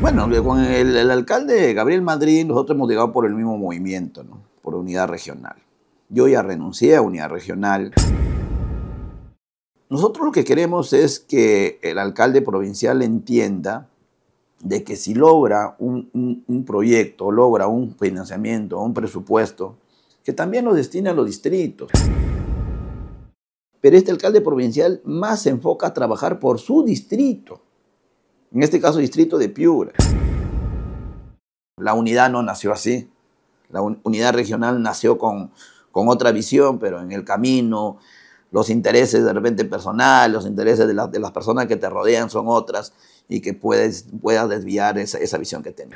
Bueno, con el, alcalde Gabriel Madrid, nosotros hemos llegado por el mismo movimiento, por unidad regional. Yo ya renuncié a unidad regional. Nosotros lo que queremos es que el alcalde provincial entienda de que si logra un, proyecto, logra un financiamiento, un presupuesto, que también lo destina a los distritos. Pero este alcalde provincial más se enfoca a trabajar por su distrito en este caso distrito de Piura. La unidad no nació así. La unidad regional nació con, otra visión, pero en el camino, los intereses de repente personales, los intereses de, las personas que te rodean son otras y que puedes, puedas desviar esa, esa visión que tienes.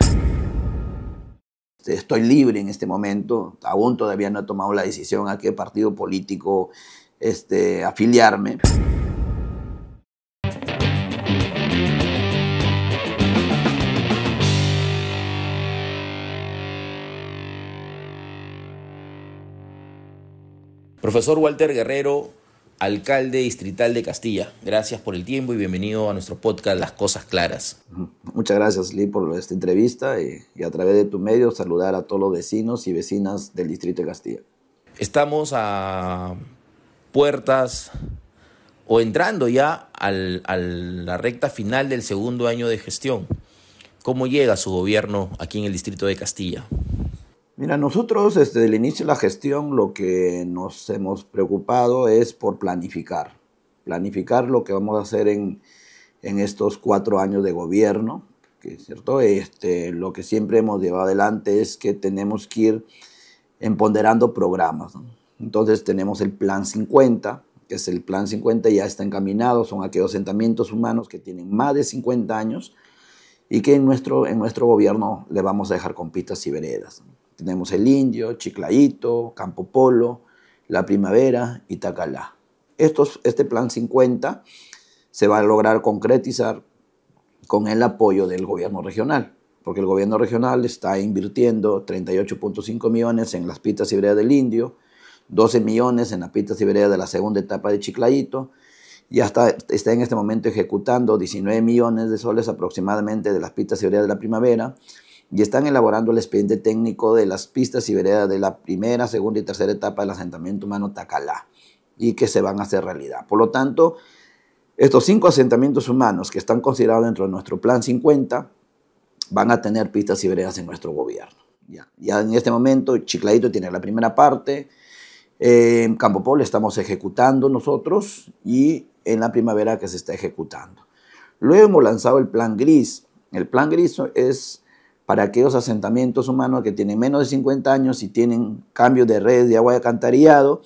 Estoy libre en este momento, aún todavía no he tomado la decisión a qué partido político este, afiliarme. Profesor Walter Guerrero, alcalde distrital de Castilla, gracias por el tiempo y bienvenido a nuestro podcast Las Cosas Claras. Muchas gracias, Lee, por esta entrevista y, a través de tu medio saludar a todos los vecinos y vecinas del distrito de Castilla. Estamos a puertas o entrando ya a la recta final del segundo año de gestión. ¿Cómo llega su gobierno aquí en el distrito de Castilla? Mira, nosotros desde el inicio de la gestión lo que nos hemos preocupado es por planificar, planificar lo que vamos a hacer en, en estos cuatro años de gobierno, que cierto, este, lo que siempre hemos llevado adelante es que tenemos que ir empoderando programas. Entonces tenemos el Plan 50, que es el Plan 50, ya está encaminado, son aquellos asentamientos humanos que tienen más de 50 años y que en nuestro, en nuestro gobierno le vamos a dejar con pistas y veredas. Tenemos El Indio, Chiclayito, Campo Polo, La Primavera y Tacalá. este plan 50 se va a lograr concretizar con el apoyo del gobierno regional, porque el gobierno regional está invirtiendo 38.5 millones en las pistas híbridas del Indio, 12 millones en las pistas híbridas de la segunda etapa de Chiclayito, y hasta está en este momento ejecutando 19 millones de soles aproximadamente de las pistas híbridas de la primavera, y están elaborando el expediente técnico de las pistas y veredas de la primera, segunda y tercera etapa del asentamiento humano Tacalá y que se van a hacer realidad. Por lo tanto, estos cinco asentamientos humanos que están considerados dentro de nuestro Plan 50 van a tener pistas y veredas en nuestro gobierno. Ya, ya en este momento Chicladito tiene la primera parte, en Campo estamos ejecutando nosotros y en la primavera que se está ejecutando. Luego hemos lanzado el Plan Gris. El Plan Gris es para aquellos asentamientos humanos que tienen menos de 50 años y tienen cambio de red de agua y alcantarillado,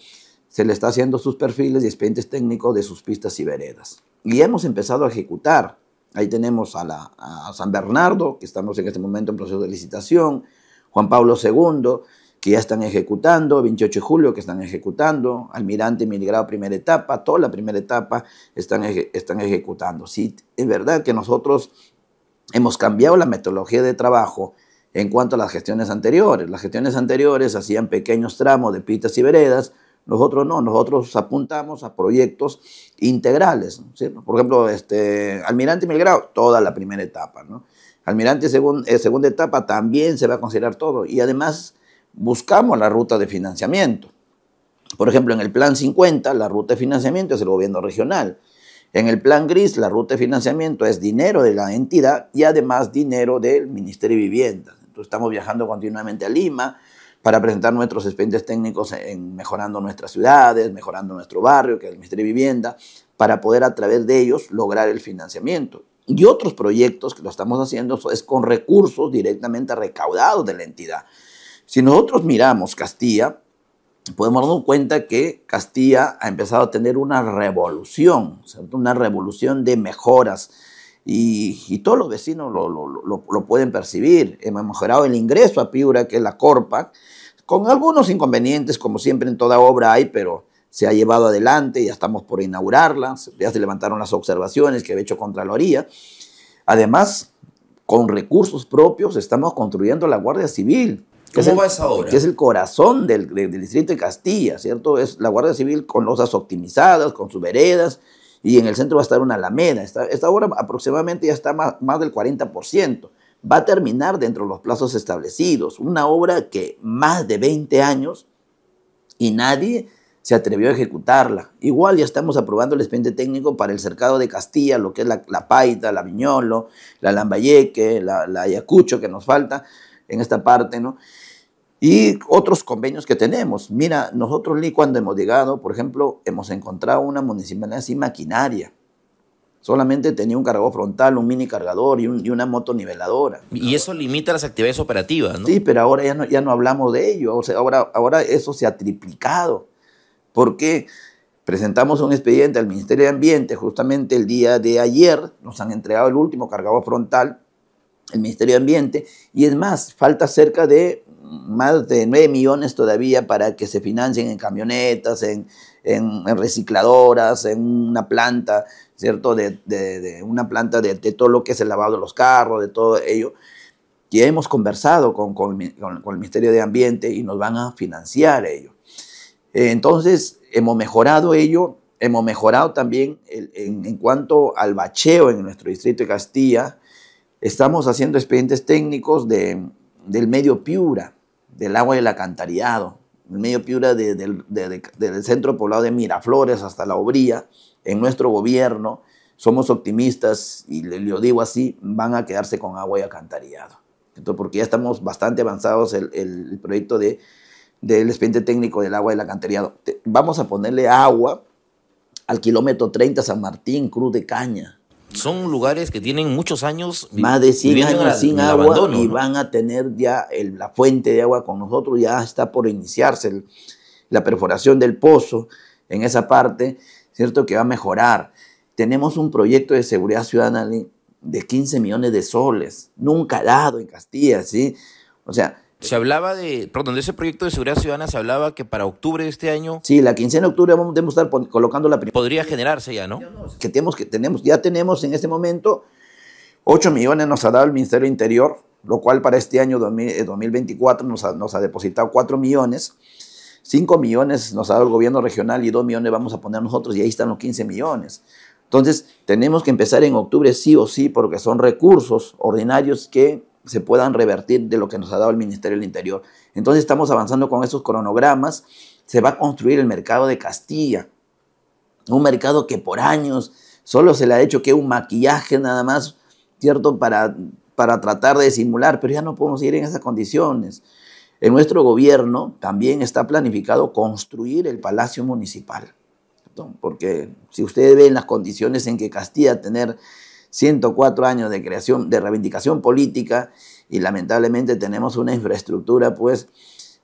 se le está haciendo sus perfiles y expedientes técnicos de sus pistas y veredas. Y hemos empezado a ejecutar. Ahí tenemos a, San Bernardo, que estamos en este momento en proceso de licitación, Juan Pablo II, que ya están ejecutando, 28 de julio que están ejecutando, Almirante Miligrado primera etapa, toda la primera etapa están, están ejecutando. Sí, es verdad que nosotros hemos cambiado la metodología de trabajo en cuanto a las gestiones anteriores. Las gestiones anteriores hacían pequeños tramos de pistas y veredas, nosotros no, nosotros apuntamos a proyectos integrales. Por ejemplo, este, Almirante Milgrado, toda la primera etapa. ¿no? Almirante eh, segunda etapa también se va a considerar todo. Y además buscamos la ruta de financiamiento. Por ejemplo, en el Plan 50, la ruta de financiamiento es el gobierno regional. En el plan gris, la ruta de financiamiento es dinero de la entidad y además dinero del Ministerio de Vivienda. Entonces estamos viajando continuamente a Lima para presentar nuestros expedientes técnicos en mejorando nuestras ciudades, mejorando nuestro barrio, que es el Ministerio de Vivienda, para poder a través de ellos lograr el financiamiento. Y otros proyectos que lo estamos haciendo es con recursos directamente recaudados de la entidad. Si nosotros miramos Castilla, podemos pues darnos cuenta que Castilla ha empezado a tener una revolución, una revolución de mejoras. Y, y todos los vecinos lo, lo, lo, pueden percibir. Hemos mejorado el ingreso a Piura, que es la Corpac, con algunos inconvenientes, como siempre en toda obra hay, pero se ha llevado adelante, ya estamos por inaugurarla, ya se levantaron las observaciones que había hecho Contraloría. Además, con recursos propios estamos construyendo la Guardia Civil, ¿Cómo va esa obra? Que es el corazón del, distrito de Castilla, ¿cierto? Es la Guardia Civil con losas optimizadas, con sus veredas, y en el centro va a estar una alameda. Esta, obra aproximadamente ya está más, del 40%. Va a terminar dentro de los plazos establecidos. Una obra que más de 20 años y nadie se atrevió a ejecutarla. Igual ya estamos aprobando el expediente técnico para el cercado de Castilla, lo que es la, Paita, la Viñolo, la Lambayeque, la, la Ayacucho que nos falta en esta parte, ¿no? Y otros convenios que tenemos. Mira, nosotros Lee, cuando hemos llegado, por ejemplo, hemos encontrado una municipalidad sin maquinaria. Solamente tenía un cargador frontal, un mini cargador y, una moto niveladora. Y eso limita las actividades operativas, ¿no? Sí, pero ahora ya no, hablamos de ello. O sea, ahora, ahora eso se ha triplicado. Porque presentamos un expediente al Ministerio de Ambiente justamente el día de ayer. Nos han entregado el último cargador frontal el Ministerio de Ambiente, y es más, falta cerca de más de 9 millones todavía para que se financien en camionetas, en, recicladoras, en una planta, ¿cierto? De, una planta de, todo lo que es el lavado de los carros, de todo ello. ya hemos conversado con, el Ministerio de Ambiente y nos van a financiar ello. Eh, entonces, hemos mejorado ello, hemos mejorado también en, cuanto al bacheo en nuestro distrito de Castilla, Estamos haciendo expedientes técnicos del medio Piura, del agua del alcantarillado, el medio Piura del centro poblado de Miraflores hasta La Obría, en nuestro gobierno. Somos optimistas y le, digo así, van a quedarse con agua y alcantarillado. porque ya estamos bastante avanzados el, el proyecto del expediente técnico del agua del alcantarillado. Vamos a ponerle agua al kilómetro 30 San Martín, Cruz de Caña, son lugares que tienen muchos años. Más de 100 años sin agua y van a tener ya la fuente de agua con nosotros, ya está por iniciarse la perforación del pozo en esa parte, ¿cierto? Que va a mejorar. Tenemos un proyecto de seguridad ciudadana de 15 millones de soles, nunca dado en Castilla, ¿sí? O sea, se hablaba de, perdón, de ese proyecto de seguridad ciudadana se hablaba que para octubre de este año. Sí, la quincena de octubre vamos, a estar colocando la primera. Podría generarse ya, ¿no? Que tenemos, que tenemos, ya tenemos en este momento 8 millones nos ha dado el Ministerio Interior, lo cual para este año 2024 eh, nos ha, nos ha depositado 4 millones. 5 millones nos ha dado el gobierno regional y 2 millones vamos a poner nosotros y ahí están los 15 millones. Entonces, tenemos que empezar en octubre sí o sí porque son recursos ordinarios que se puedan revertir de lo que nos ha dado el Ministerio del Interior. Entonces estamos avanzando con esos cronogramas. Se va a construir el mercado de Castilla, un mercado que por años solo se le ha hecho que un maquillaje nada más, ¿cierto? Para, para tratar de simular, pero ya no podemos ir en esas condiciones. En nuestro gobierno también está planificado construir el Palacio Municipal, porque si ustedes ven las condiciones en que Castilla tener 104 años de creación, de reivindicación política y lamentablemente tenemos una infraestructura pues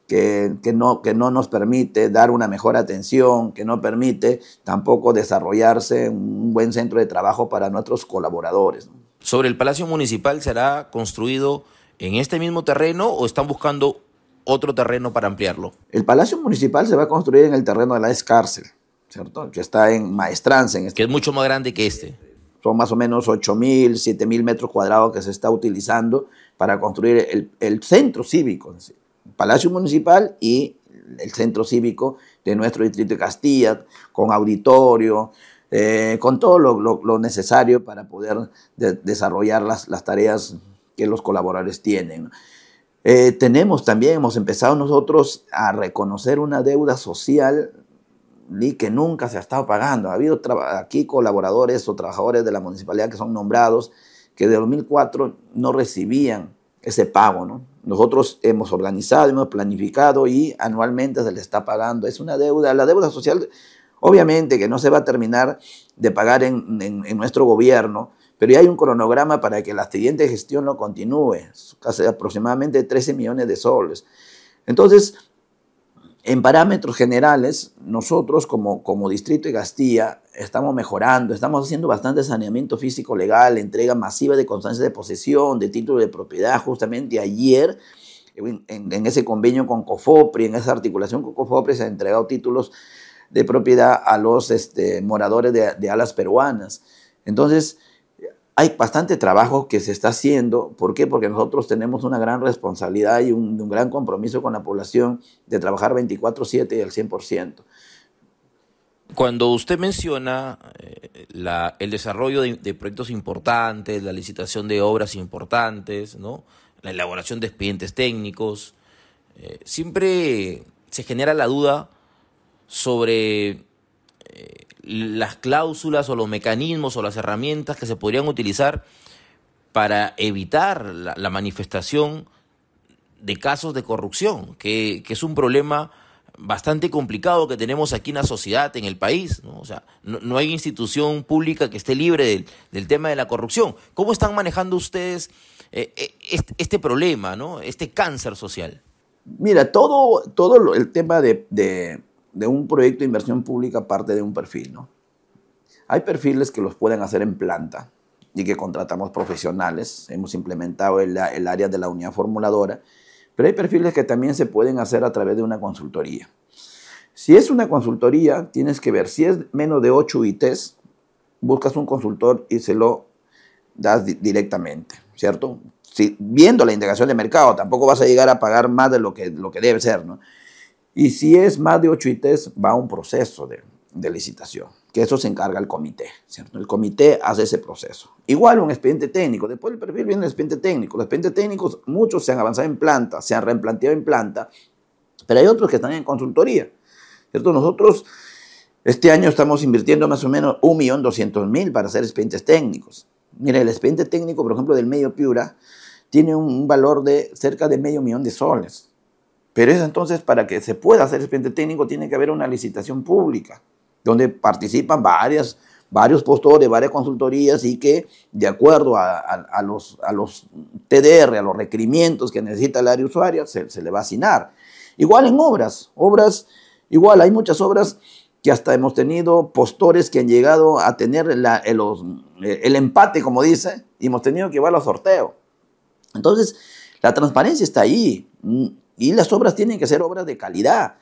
que, no, nos permite dar una mejor atención, que no permite tampoco desarrollarse un buen centro de trabajo para nuestros colaboradores. Sobre el Palacio Municipal será construido en este mismo terreno o están buscando otro terreno para ampliarlo? El Palacio Municipal se va a construir en el terreno de la escárcel, ¿cierto? Que está en Maestranza. En este que es mucho más grande que este son más o menos 8.000, 7.000 metros cuadrados que se está utilizando para construir el, centro cívico, el Palacio Municipal y el centro cívico de nuestro distrito de Castilla, con auditorio, eh, con todo lo, necesario para poder desarrollar las, tareas que los colaboradores tienen. Eh, tenemos también, hemos empezado nosotros a reconocer una deuda social ni que nunca se ha estado pagando. Ha habido aquí colaboradores o trabajadores de la municipalidad que son nombrados que de 2004 no recibían ese pago. ¿no? Nosotros hemos organizado, hemos planificado y anualmente se le está pagando. Es una deuda, la deuda social obviamente que no se va a terminar de pagar en, nuestro gobierno, pero ya hay un cronograma para que la siguiente gestión lo continúe, casi aproximadamente 13 millones de soles. Entonces, en parámetros generales, nosotros como, como distrito de Castilla estamos mejorando, estamos haciendo bastante saneamiento físico legal, entrega masiva de constancia de posesión, de título de propiedad. Justamente ayer, en, ese convenio con COFOPRI, en esa articulación con COFOPRI, se han entregado títulos de propiedad a los este, moradores de, de alas peruanas. Entonces, hay bastante trabajo que se está haciendo. ¿Por qué? Porque nosotros tenemos una gran responsabilidad y un, gran compromiso con la población de trabajar 24/7 y al 100%. Cuando usted menciona eh, el desarrollo de, proyectos importantes, la licitación de obras importantes, ¿no? la elaboración de expedientes técnicos, eh, siempre se genera la duda sobre eh, las cláusulas o los mecanismos o las herramientas que se podrían utilizar para evitar la, manifestación de casos de corrupción, que, es un problema bastante complicado que tenemos aquí en la sociedad, en el país. ¿no? O sea, no, hay institución pública que esté libre del, tema de la corrupción. ¿Cómo están manejando ustedes eh, eh, este, problema, ¿no? este cáncer social? Mira, todo, todo el tema de de un proyecto de inversión pública parte de un perfil, ¿no? Hay perfiles que los pueden hacer en planta y que contratamos profesionales. Hemos implementado el, área de la unidad formuladora, pero hay perfiles que también se pueden hacer a través de una consultoría. Si es una consultoría, tienes que ver, si es menos de 8 ITs, buscas un consultor y se lo das directamente, ¿cierto? Si, viendo la integración de mercado, tampoco vas a llegar a pagar más de lo que, lo que debe ser, ¿no? Y si es más de ocho ITES, va a un proceso de, licitación, que eso se encarga el comité, ¿cierto? El comité hace ese proceso. Igual un expediente técnico, después del perfil viene el expediente técnico. Los expedientes técnicos, muchos se han avanzado en planta, se han replanteado en planta, pero hay otros que están en consultoría, ¿cierto? Nosotros este año estamos invirtiendo más o menos 1.200.000 para hacer expedientes técnicos. Mira, el expediente técnico, por ejemplo, del medio Piura, tiene un valor de cerca de medio millón de soles. Pero es entonces, para que se pueda hacer el expediente técnico, tiene que haber una licitación pública, donde participan varias, varios postores, varias consultorías y que, de acuerdo a, los, a los TDR, a los requerimientos que necesita el área usuaria, se, le va a asignar. Igual en obras, obras, igual hay muchas obras que hasta hemos tenido postores que han llegado a tener el, empate, como dice, y hemos tenido que llevarlo a sorteo. Entonces, la transparencia está ahí. Y las obras tienen que ser obras de calidad.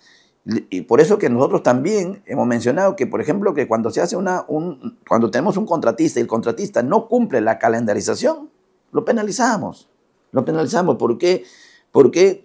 Y por eso que nosotros también hemos mencionado que, por ejemplo, que cuando se hace una, un, cuando tenemos un contratista y el contratista no cumple la calendarización, lo penalizamos. Lo penalizamos. porque Porque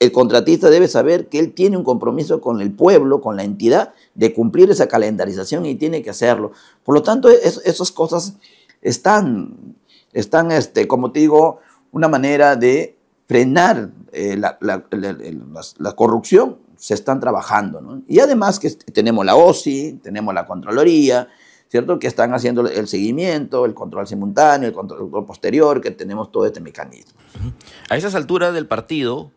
el contratista debe saber que él tiene un compromiso con el pueblo, con la entidad, de cumplir esa calendarización y tiene que hacerlo. Por lo tanto, esas cosas están, están este, como te digo, una manera de frenar eh, la, corrupción, se están trabajando. Y además que tenemos la OSI, tenemos la Contraloría, ¿cierto? que están haciendo el seguimiento, el control simultáneo, el control posterior, que tenemos todo este mecanismo. A esas alturas del partido,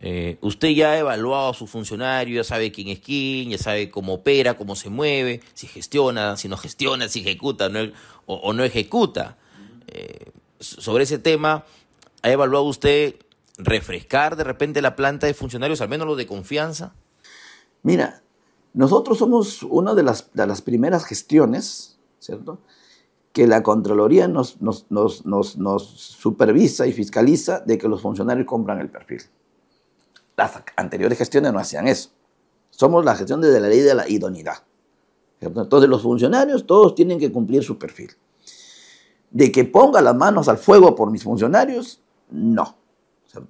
eh, usted ya ha evaluado a su funcionario, ya sabe quién es quién, ya sabe cómo opera, cómo se mueve, si gestiona, si no gestiona, si ejecuta o, no ejecuta. Eh, sobre ese tema, ¿ha evaluado usted refrescar de repente la planta de funcionarios, al menos los de confianza? Mira, nosotros somos una de las, primeras gestiones, ¿cierto? Que la Contraloría nos, nos, supervisa y fiscaliza de que los funcionarios compran el perfil. Las anteriores gestiones no hacían eso. Somos la gestión desde la ley de la idoneidad. Todos Entonces los funcionarios todos tienen que cumplir su perfil. De que ponga las manos al fuego por mis funcionarios, no sea,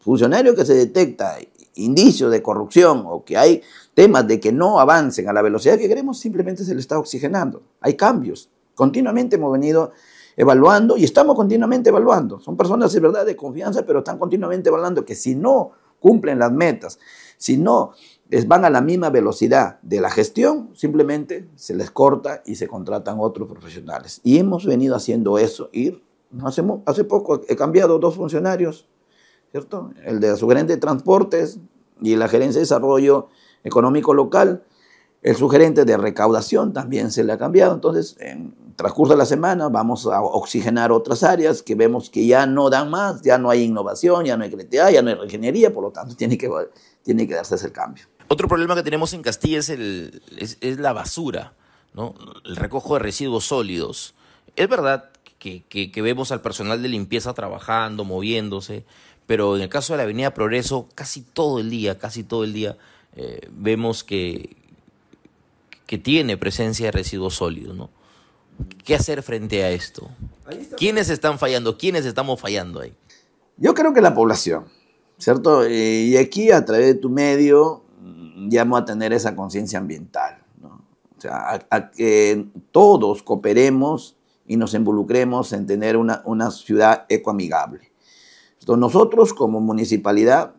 funcionario que se detecta indicios de corrupción o que hay temas de que no avancen a la velocidad que queremos, simplemente se le está oxigenando. Hay cambios. Continuamente hemos venido evaluando y estamos continuamente evaluando. Son personas, de verdad, de confianza, pero están continuamente evaluando que si no cumplen las metas, si no les van a la misma velocidad de la gestión, simplemente se les corta y se contratan otros profesionales. Y hemos venido haciendo eso. Y hace, hace poco he cambiado dos funcionarios ¿cierto? El de la sugerente de transportes y la gerencia de desarrollo económico local. El sugerente de recaudación también se le ha cambiado. Entonces, en transcurso de la semana vamos a oxigenar otras áreas que vemos que ya no dan más, ya no hay innovación, ya no hay creatividad, ya no hay ingeniería, por lo tanto, tiene que, tiene que darse ese cambio. Otro problema que tenemos en Castilla es, el, es, la basura, ¿no? el recojo de residuos sólidos. Es verdad que, que vemos al personal de limpieza trabajando, moviéndose, pero en el caso de la Avenida Progreso, casi todo el día, casi todo el día eh, vemos que, que tiene presencia de residuos sólidos, ¿no? ¿Qué hacer frente a esto? ¿Quiénes están fallando? ¿Quiénes estamos fallando ahí? Yo creo que la población, ¿cierto? Eh, y aquí a través de tu medio llamo mm, a tener esa conciencia ambiental, ¿no? O sea, a, que todos cooperemos y nos involucremos en tener una, una ciudad ecoamigable nosotros como municipalidad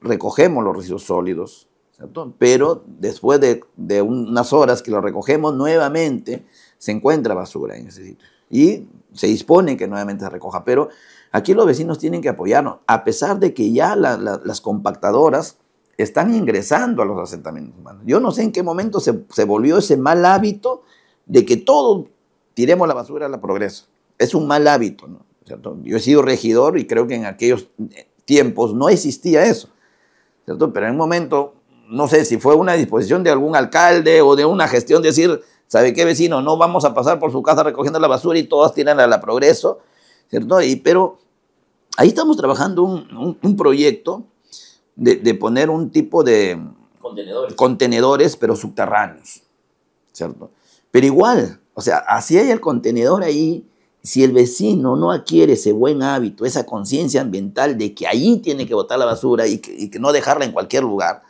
recogemos los residuos sólidos, pero después de, unas horas que los recogemos nuevamente, se encuentra basura en ese sitio. Y se dispone que nuevamente se recoja. Pero aquí los vecinos tienen que apoyarnos, a pesar de que ya las compactadoras están ingresando a los asentamientos humanos. Yo no sé en qué momento se, volvió ese mal hábito de que todos tiremos la basura a la progreso. Es un mal hábito, ¿no? Yo he sido regidor y creo que en aquellos tiempos no existía eso, ¿cierto? Pero en un momento, no sé si fue una disposición de algún alcalde o de una gestión decir, ¿sabe qué vecino? No vamos a pasar por su casa recogiendo la basura y todas tiran a la progreso, ¿cierto? Y, pero ahí estamos trabajando un, proyecto de, de, poner un tipo de contenedores. contenedores, pero subterráneos, ¿cierto? Pero igual, o sea, así hay el contenedor ahí, si el vecino no adquiere ese buen hábito, esa conciencia ambiental de que ahí tiene que botar la basura y que, no dejarla en cualquier lugar,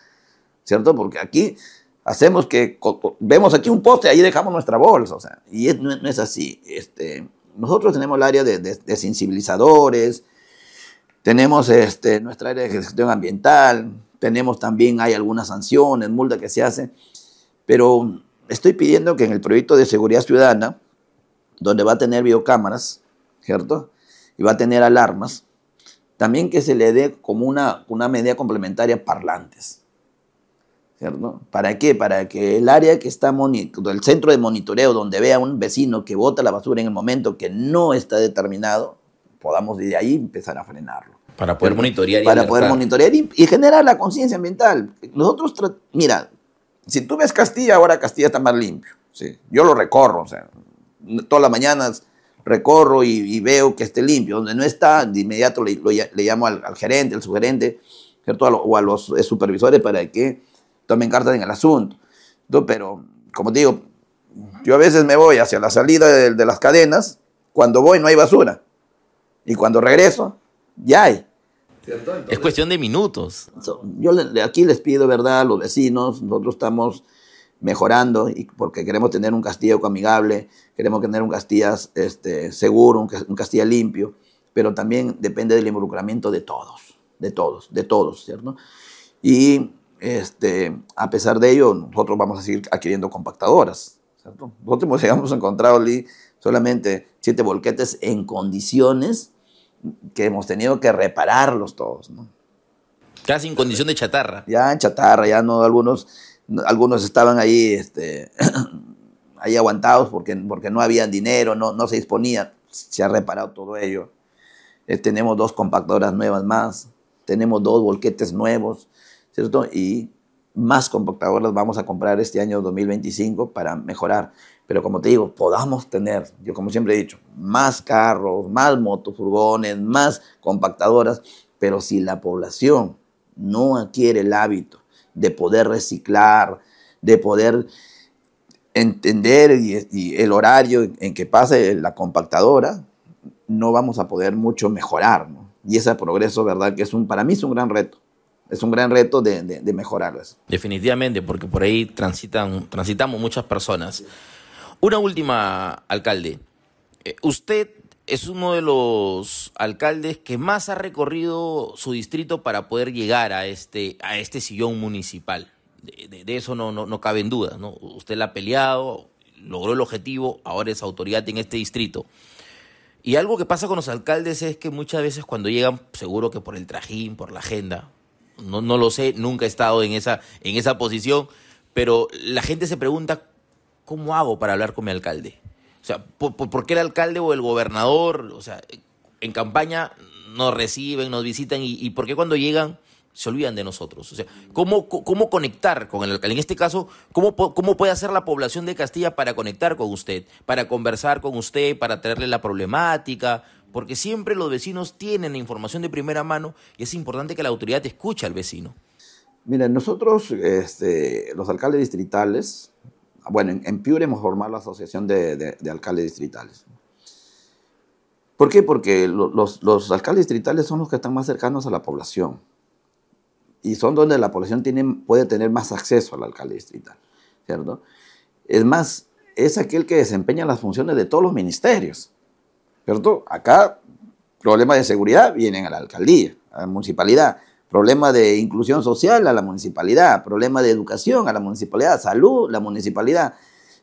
¿cierto? Porque aquí hacemos que, vemos aquí un poste, ahí dejamos nuestra bolsa, o sea, y no, es así. Este, nosotros tenemos el área de, sensibilizadores, tenemos este, nuestra área de gestión ambiental, tenemos también, hay algunas sanciones, multas que se hacen, pero estoy pidiendo que en el proyecto de seguridad ciudadana, donde va a tener videocámaras, ¿cierto? Y va a tener alarmas. También que se le dé como una, una medida complementaria parlantes. ¿Cierto? ¿Para qué? Para que el área que está, el centro de monitoreo, donde vea un vecino que bota la basura en el momento que no está determinado, podamos de ahí empezar a frenarlo. Para poder monitorear. Y para poder monitorear y, generar la conciencia ambiental. Nosotros, mira, si tú ves Castilla, ahora Castilla está más limpio. Sí, yo lo recorro, o sea, todas las mañanas recorro y, veo que esté limpio. Donde no está, de inmediato le, llamo al, gerente, al sugerente, ¿cierto? o a los eh, supervisores para que tomen cartas en el asunto. Pero, como te digo, yo a veces me voy hacia la salida de, las cadenas, cuando voy no hay basura. Y cuando regreso, ya hay. es cuestión de minutos. Yo le, aquí les pido, ¿verdad?, a los vecinos, nosotros estamos mejorando y porque queremos tener un Castillo amigable, queremos tener un castillo este, seguro, un, castillo limpio, pero también depende del involucramiento de todos, de todos, de todos, ¿cierto? Y este, a pesar de ello, nosotros vamos a seguir adquiriendo compactadoras, ¿cierto? Nosotros hemos encontrado Lee, solamente siete volquetes en condiciones que hemos tenido que repararlos todos, ¿no? Casi en condición de chatarra. Ya en chatarra, ya no algunos algunos estaban ahí, este, ahí aguantados porque, porque no habían dinero, no, no se disponía, se ha reparado todo ello. Eh, tenemos dos compactadoras nuevas más, tenemos dos volquetes nuevos, ¿cierto? Y más compactadoras vamos a comprar este año 2025 para mejorar. Pero como te digo, podamos tener, yo como siempre he dicho, más carros, más motos, furgones, más compactadoras, pero si la población no adquiere el hábito de poder reciclar, de poder entender el horario en, que pase la compactadora, no vamos a poder mucho mejorar. Y ese progreso, ¿verdad? Que es un, para mí es un gran reto. Es un gran reto de, mejorarlas. Definitivamente, porque por ahí transitan, transitamos muchas personas. Una última, alcalde. Eh, usted es uno de los alcaldes que más ha recorrido su distrito para poder llegar a este, a este sillón municipal. De, eso no, no, no caben dudas. ¿no? Usted la ha peleado, logró el objetivo, ahora es autoridad en este distrito. Y algo que pasa con los alcaldes es que muchas veces cuando llegan, seguro que por el trajín, por la agenda, no, no lo sé, nunca he estado en esa, en esa posición, pero la gente se pregunta, ¿cómo hago para hablar con mi alcalde? O sea, ¿por, qué el alcalde o el gobernador, o sea, en campaña nos reciben, nos visitan y, por qué cuando llegan se olvidan de nosotros? O sea, ¿cómo, cómo conectar con el alcalde? En este caso, ¿cómo, ¿cómo puede hacer la población de Castilla para conectar con usted, para conversar con usted, para traerle la problemática? Porque siempre los vecinos tienen información de primera mano y es importante que la autoridad escuche al vecino. Mira, nosotros, este, los alcaldes distritales, bueno, en, Piure hemos formado la Asociación de, Alcaldes Distritales. ¿Por qué? Porque los, alcaldes distritales son los que están más cercanos a la población y son donde la población tiene, puede tener más acceso al alcalde distrital, ¿cierto? Es más, es aquel que desempeña las funciones de todos los ministerios, Acá problemas de seguridad vienen a la alcaldía, a la municipalidad problema de inclusión social a la municipalidad, problema de educación a la municipalidad, salud, la municipalidad,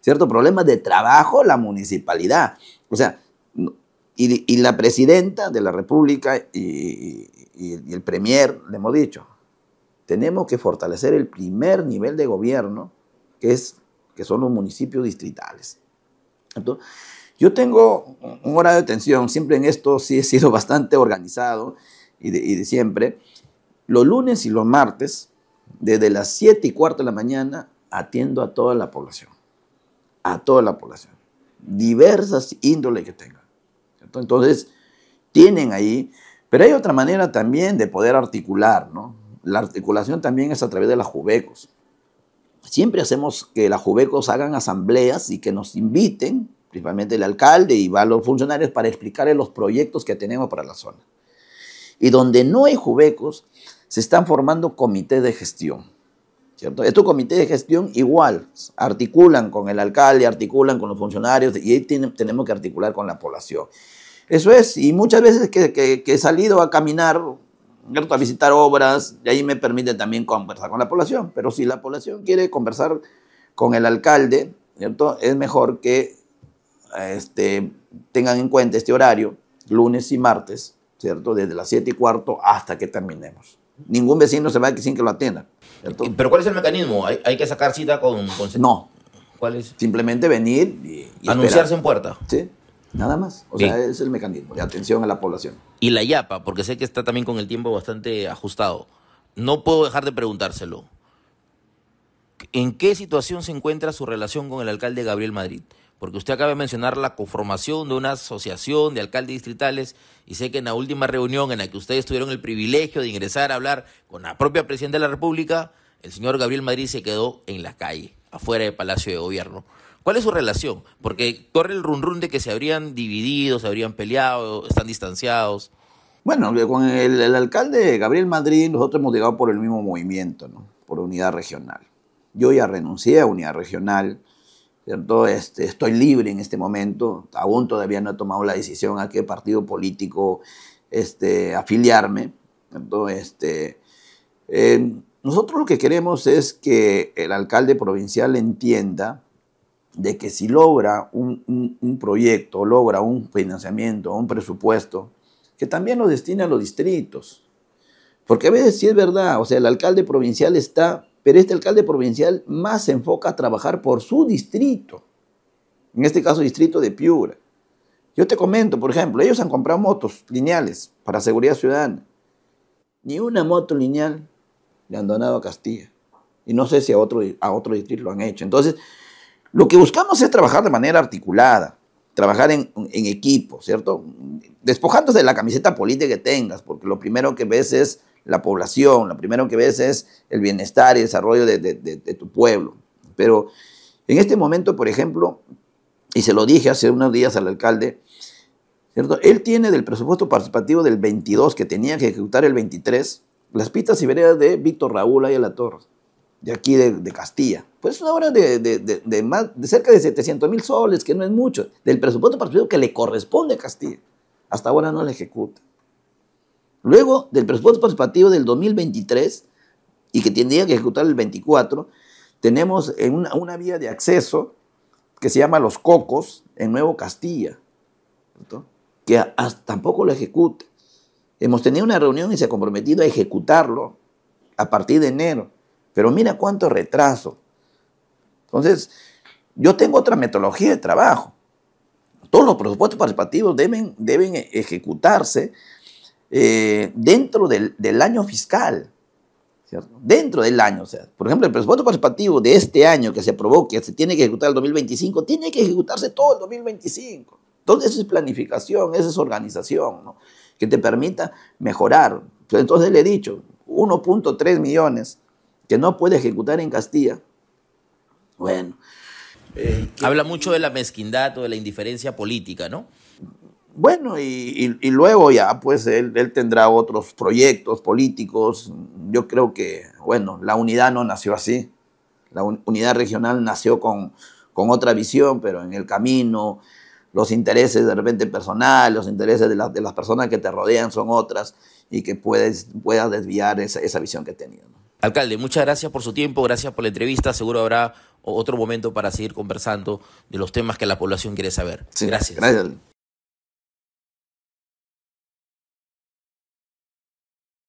¿cierto? Problemas de trabajo, la municipalidad. O sea, y, la presidenta de la República y, el premier, le hemos dicho, tenemos que fortalecer el primer nivel de gobierno, que, es, que son los municipios distritales. yo tengo un horario de atención, siempre en esto sí he sido bastante organizado y y de siempre. Los lunes y los martes, desde las 7 y cuarto de la mañana, atiendo a toda la población. A toda la población. Diversas índoles que tengan. Entonces, tienen ahí. Pero hay otra manera también de poder articular, ¿no? La articulación también es a través de las jubecos. Siempre hacemos que las jubecos hagan asambleas y que nos inviten, principalmente el alcalde y va los funcionarios, para explicarles los proyectos que tenemos para la zona. Y donde no hay jubecos, se están formando comités de gestión. ¿cierto? Estos comités de gestión igual articulan con el alcalde, articulan con los funcionarios y ahí tenemos que articular con la población. Eso es, y muchas veces que, he salido a caminar, ¿cierto? a visitar obras, y ahí me permite también conversar con la población, pero si la población quiere conversar con el alcalde, ¿cierto? es mejor que este, tengan en cuenta este horario, lunes y martes, ¿cierto? desde las 7 y cuarto hasta que terminemos ningún vecino se va sin que lo atienda. ¿Pero cuál es el mecanismo? ¿Hay, que sacar cita con, No. ¿Cuál es? Simplemente venir y, Anunciarse en puerta. Sí, nada más. O sea, es el mecanismo de atención a la población. Y la yapa, porque sé que está también con el tiempo bastante ajustado. No puedo dejar de preguntárselo. ¿En qué situación se encuentra su relación con el alcalde Gabriel Madrid? porque usted acaba de mencionar la conformación de una asociación de alcaldes distritales y sé que en la última reunión en la que ustedes tuvieron el privilegio de ingresar a hablar con la propia presidenta de la República, el señor Gabriel Madrid se quedó en la calle, afuera del Palacio de Gobierno. ¿Cuál es su relación? Porque corre el run de que se habrían dividido, se habrían peleado, están distanciados. Bueno, con el, el alcalde Gabriel Madrid nosotros hemos llegado por el mismo movimiento, ¿no? por unidad regional. Yo ya renuncié a unidad regional este, estoy libre en este momento, aún todavía no he tomado la decisión a qué partido político este, afiliarme. Este, eh, nosotros lo que queremos es que el alcalde provincial entienda de que si logra un, proyecto, logra un financiamiento, un presupuesto, que también lo destine a los distritos. Porque a veces sí es verdad, o sea, el alcalde provincial está pero este alcalde provincial más se enfoca a trabajar por su distrito, en este caso distrito de Piura. Yo te comento, por ejemplo, ellos han comprado motos lineales para seguridad ciudadana. Ni una moto lineal le han donado a Castilla. Y no sé si a otro, a otro distrito lo han hecho. Entonces, lo que buscamos es trabajar de manera articulada, trabajar en, en equipo, ¿cierto? Despojándose de la camiseta política que tengas, porque lo primero que ves es la población, lo primero que ves es el bienestar y desarrollo de, tu pueblo. Pero en este momento, por ejemplo, y se lo dije hace unos días al alcalde, ¿cierto? él tiene del presupuesto participativo del 22, que tenía que ejecutar el 23, las pistas y veredas de Víctor Raúl la torre, de aquí de, Castilla. Pues una obra de, de cerca de 700 mil soles, que no es mucho, del presupuesto participativo que le corresponde a Castilla. Hasta ahora no la ejecuta. Luego del presupuesto participativo del 2023 y que tendría que ejecutar el 24, tenemos una, vía de acceso que se llama Los Cocos en Nuevo Castilla, que tampoco lo ejecute. Hemos tenido una reunión y se ha comprometido a ejecutarlo a partir de enero, pero mira cuánto retraso. Entonces, yo tengo otra metodología de trabajo. Todos los presupuestos participativos deben ejecutarse eh, dentro del, año fiscal. Dentro del año. O sea, por ejemplo, el presupuesto participativo de este año que se aprobó, que se tiene que ejecutar el 2025, tiene que ejecutarse todo el 2025. Entonces, eso es planificación, eso es organización, ¿no? que te permita mejorar. Entonces, le he dicho, 1.3 millones que no puede ejecutar en Castilla. Bueno. Eh, Habla mucho de la mezquindad o de la indiferencia política, ¿no? Bueno, y, luego ya, pues él, tendrá otros proyectos políticos. Yo creo que, bueno, la unidad no nació así. La unidad regional nació con, con otra visión, pero en el camino, los intereses de repente personales, los intereses de, las personas que te rodean son otras y que puedes, puedas desviar esa, visión que tenías. Alcalde, muchas gracias por su tiempo, gracias por la entrevista. Seguro habrá otro momento para seguir conversando de los temas que la población quiere saber. Gracias.